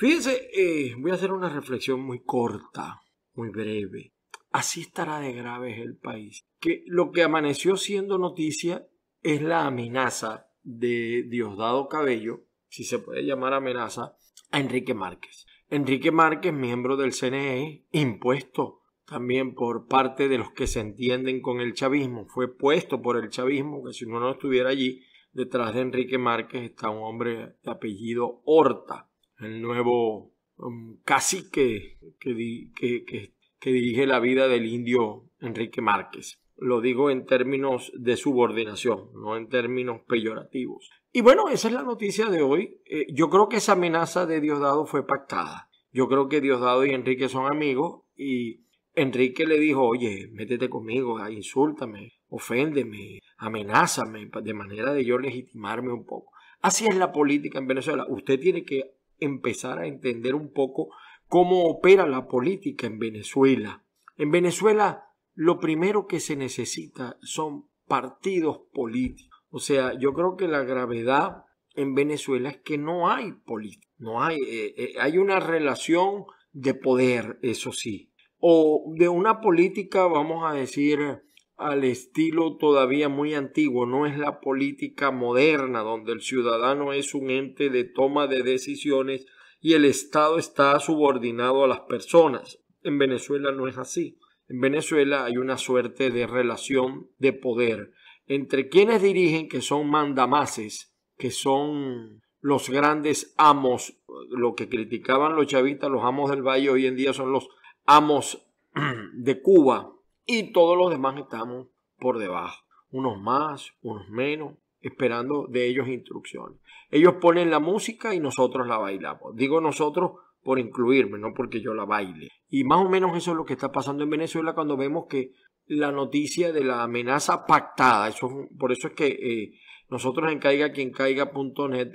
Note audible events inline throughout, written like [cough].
Fíjense, eh, voy a hacer una reflexión muy corta, muy breve. Así estará de graves el país. Que lo que amaneció siendo noticia es la amenaza de Diosdado Cabello, si se puede llamar amenaza, a Enrique Márquez. Enrique Márquez, miembro del CNE, impuesto también por parte de los que se entienden con el chavismo, fue puesto por el chavismo, que si uno no estuviera allí, detrás de Enrique Márquez está un hombre de apellido Horta, el nuevo casi um, cacique que, que, dirige la vida del indio Enrique Márquez. Lo digo en términos de subordinación, no en términos peyorativos. Y bueno, esa es la noticia de hoy. Eh, yo creo que esa amenaza de Diosdado fue pactada. Yo creo que Diosdado y Enrique son amigos y Enrique le dijo, oye, métete conmigo, ah, insultame, oféndeme, amenázame, de manera de yo legitimarme un poco. Así es la política en Venezuela. Usted tiene que empezar a entender un poco cómo opera la política en Venezuela. En Venezuela lo primero que se necesita son partidos políticos. O sea, yo creo que la gravedad en Venezuela es que no hay política, no hay, eh, eh, hay una relación de poder, eso sí, o de una política, vamos a decir, al estilo todavía muy antiguo, no es la política moderna donde el ciudadano es un ente de toma de decisiones y el Estado está subordinado a las personas. En Venezuela no es así. En Venezuela hay una suerte de relación de poder entre quienes dirigen, que son mandamases, que son los grandes amos, lo que criticaban los chavistas, los amos del valle, hoy en día son los amos [clears throat] de Cuba, y todos los demás estamos por debajo, unos más, unos menos, esperando de ellos instrucciones. Ellos ponen la música y nosotros la bailamos. Digo nosotros por incluirme, no porque yo la baile. Y más o menos eso es lo que está pasando en Venezuela cuando vemos que la noticia de la amenaza pactada, eso, por eso es que eh, nosotros en caiga quien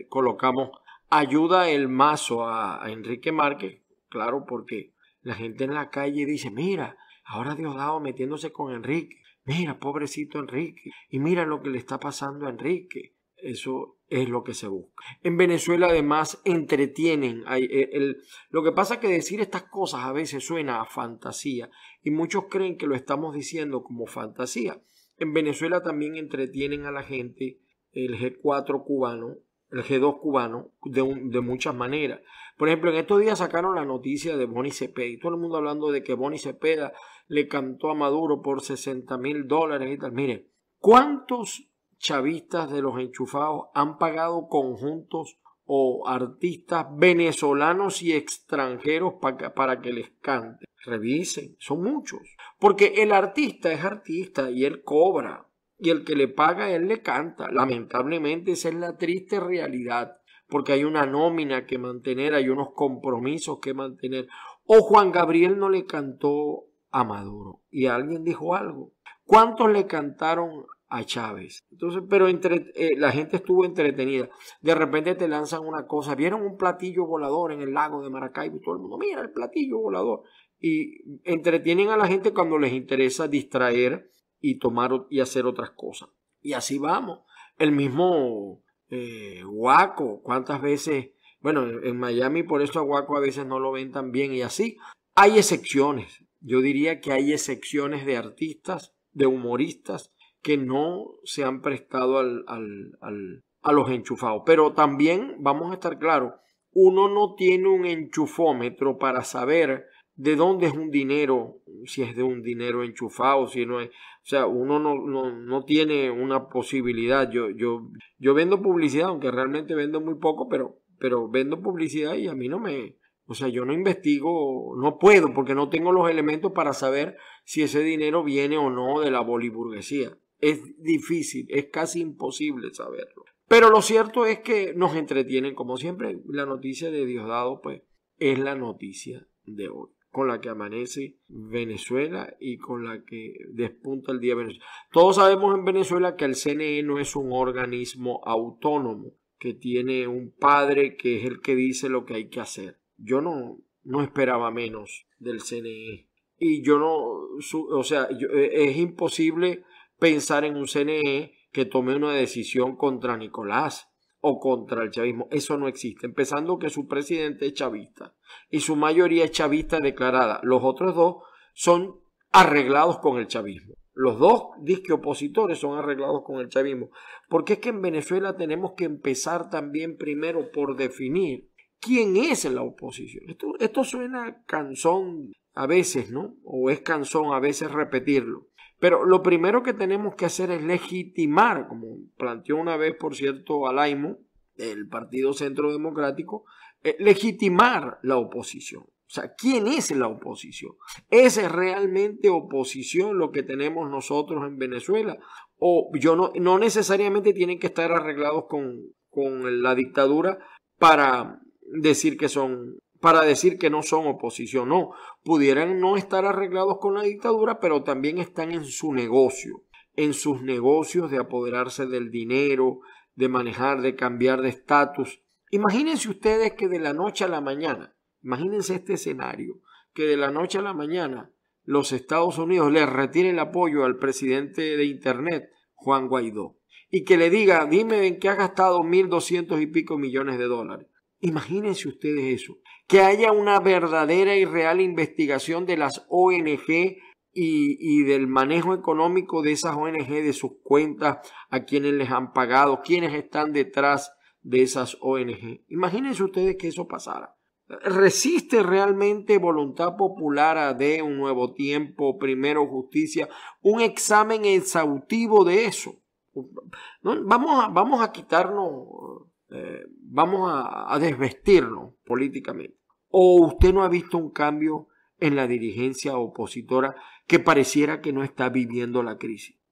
colocamos ayuda el mazo a Enrique Márquez, claro, porque la gente en la calle dice, mira, Ahora Diosdado metiéndose con Enrique. Mira, pobrecito Enrique. Y mira lo que le está pasando a Enrique. Eso es lo que se busca. En Venezuela además entretienen. Eh, el, lo que pasa es que decir estas cosas a veces suena a fantasía y muchos creen que lo estamos diciendo como fantasía. En Venezuela también entretienen a la gente el G4 cubano, el G2 cubano, de, de muchas maneras. Por ejemplo, en estos días sacaron la noticia de Bonnie Cepeda y todo el mundo hablando de que Bonnie Cepeda le cantó a Maduro por 60 mil dólares y tal. Miren, ¿cuántos chavistas de los enchufados han pagado conjuntos o artistas venezolanos y extranjeros para, para que les cante Revisen, son muchos. Porque el artista es artista y él cobra. Y el que le paga, él le canta. Lamentablemente esa es la triste realidad porque hay una nómina que mantener, hay unos compromisos que mantener. O Juan Gabriel no le cantó a Maduro. Y alguien dijo algo. ¿Cuántos le cantaron a Chávez? Entonces, pero entre, eh, la gente estuvo entretenida. De repente te lanzan una cosa. Vieron un platillo volador en el lago de Maracaibo todo el mundo, mira el platillo volador. Y entretienen a la gente cuando les interesa distraer y tomar y hacer otras cosas. Y así vamos. El mismo eh, Guaco, cuántas veces, bueno, en Miami por eso a Guaco a veces no lo ven tan bien y así. Hay excepciones, yo diría que hay excepciones de artistas, de humoristas, que no se han prestado al, a los enchufados. Pero también, vamos a estar claros, uno no tiene un enchufómetro para saber de dónde es un dinero, si es de un dinero enchufado, si no es, o sea, uno no, tiene una posibilidad. Yo, yo, yo vendo publicidad, aunque realmente vendo muy poco, pero, pero vendo publicidad y a mí no me, o sea, yo no investigo, no puedo, porque no tengo los elementos para saber si ese dinero viene o no de la boliburguesía. Es difícil, es casi imposible saberlo. Pero lo cierto es que nos entretienen, como siempre, la noticia de Diosdado, pues, es la noticia de hoy, con la que amanece Venezuela y con la que despunta el día de Venezuela. Todos sabemos en Venezuela que el CNE no es un organismo autónomo, que tiene un padre que es el que dice lo que hay que hacer yo no, no esperaba menos del CNE. Y yo no, o sea, eh, es imposible pensar en un CNE que tome una decisión contra Nicolás o contra el chavismo. Eso no existe. Empezando que su presidente es chavista y su mayoría es chavista declarada. Los otros dos son arreglados con el chavismo. Los dos disque opositores son arreglados con el chavismo. Porque es que en Venezuela tenemos que empezar también primero por definir quién es la oposición. Esto, suena canzón a veces, ¿no? O es canzón a veces repetirlo. Pero lo primero que tenemos que hacer es legitimar, como planteó una vez, por cierto, Alaimo, del Partido Centro Democrático, eh, legitimar la oposición. O sea, ¿quién es la oposición? ¿Es realmente oposición lo que tenemos nosotros en Venezuela? O yo no, no necesariamente tienen que estar arreglados con la dictadura para decir que son para decir que no son oposición, no, pudieran no estar arreglados con la dictadura, pero también están en su negocio, en sus negocios de apoderarse del dinero, de manejar, de cambiar de estatus. Imagínense ustedes que de la noche a la mañana, imagínense este escenario, que de la noche a la mañana los Estados Unidos le retiren el apoyo al presidente de Internet, Juan Guaidó, y que le diga, dime en qué ha gastado doscientos y pico millones de dólares. Imagínense ustedes eso, que haya una verdadera y real investigación de las ONG y, del manejo económico de esas ONG, de sus cuentas, a quienes les han pagado, quienes están detrás de esas ONG. Imagínense ustedes que eso pasara. ¿Resiste realmente voluntad popular a de un nuevo tiempo, primero justicia, un examen exhaustivo de eso? Vamos a, vamos a quitarnos eh, vamos a, a desvestirnos políticamente. ¿O usted no ha visto un cambio en la dirigencia opositora que pareciera que no está viviendo la crisis?